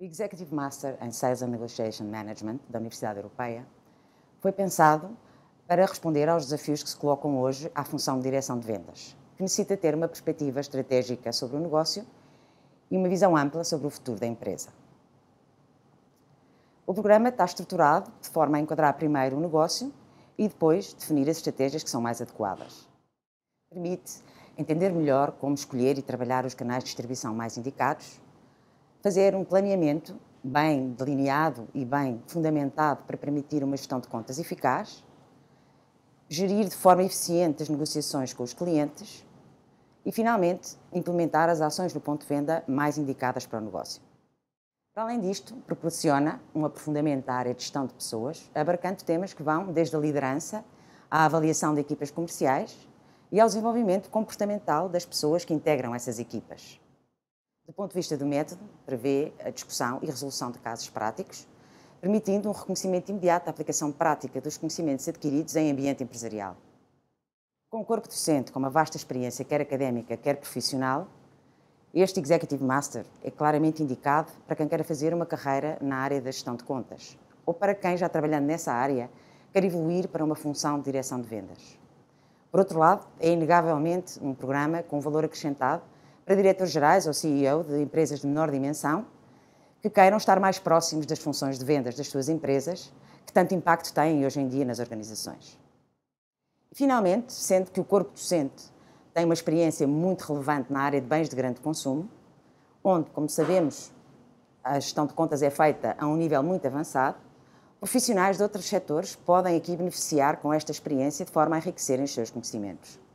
O Executive Master in Sales and Negotiation Management da Universidade Europeia foi pensado para responder aos desafios que se colocam hoje à função de direção de vendas, que necessita ter uma perspectiva estratégica sobre o negócio e uma visão ampla sobre o futuro da empresa. O programa está estruturado de forma a enquadrar primeiro o negócio e depois definir as estratégias que são mais adequadas. Permite entender melhor como escolher e trabalhar os canais de distribuição mais indicados fazer um planeamento bem delineado e bem fundamentado para permitir uma gestão de contas eficaz, gerir de forma eficiente as negociações com os clientes e, finalmente, implementar as ações do ponto de venda mais indicadas para o negócio. Para além disto, proporciona um aprofundamento da área de gestão de pessoas, abarcando temas que vão desde a liderança à avaliação de equipas comerciais e ao desenvolvimento comportamental das pessoas que integram essas equipas. Do ponto de vista do método, prevê a discussão e resolução de casos práticos, permitindo um reconhecimento imediato da aplicação prática dos conhecimentos adquiridos em ambiente empresarial. Com o corpo docente, com uma vasta experiência, quer académica, quer profissional, este Executive Master é claramente indicado para quem quer fazer uma carreira na área da gestão de contas ou para quem, já trabalhando nessa área, quer evoluir para uma função de direção de vendas. Por outro lado, é inegavelmente um programa com valor acrescentado para diretores gerais ou CEO de empresas de menor dimensão que queiram estar mais próximos das funções de vendas das suas empresas, que tanto impacto têm hoje em dia nas organizações. Finalmente, sendo que o corpo docente tem uma experiência muito relevante na área de bens de grande consumo, onde, como sabemos, a gestão de contas é feita a um nível muito avançado, profissionais de outros setores podem aqui beneficiar com esta experiência de forma a enriquecerem os seus conhecimentos.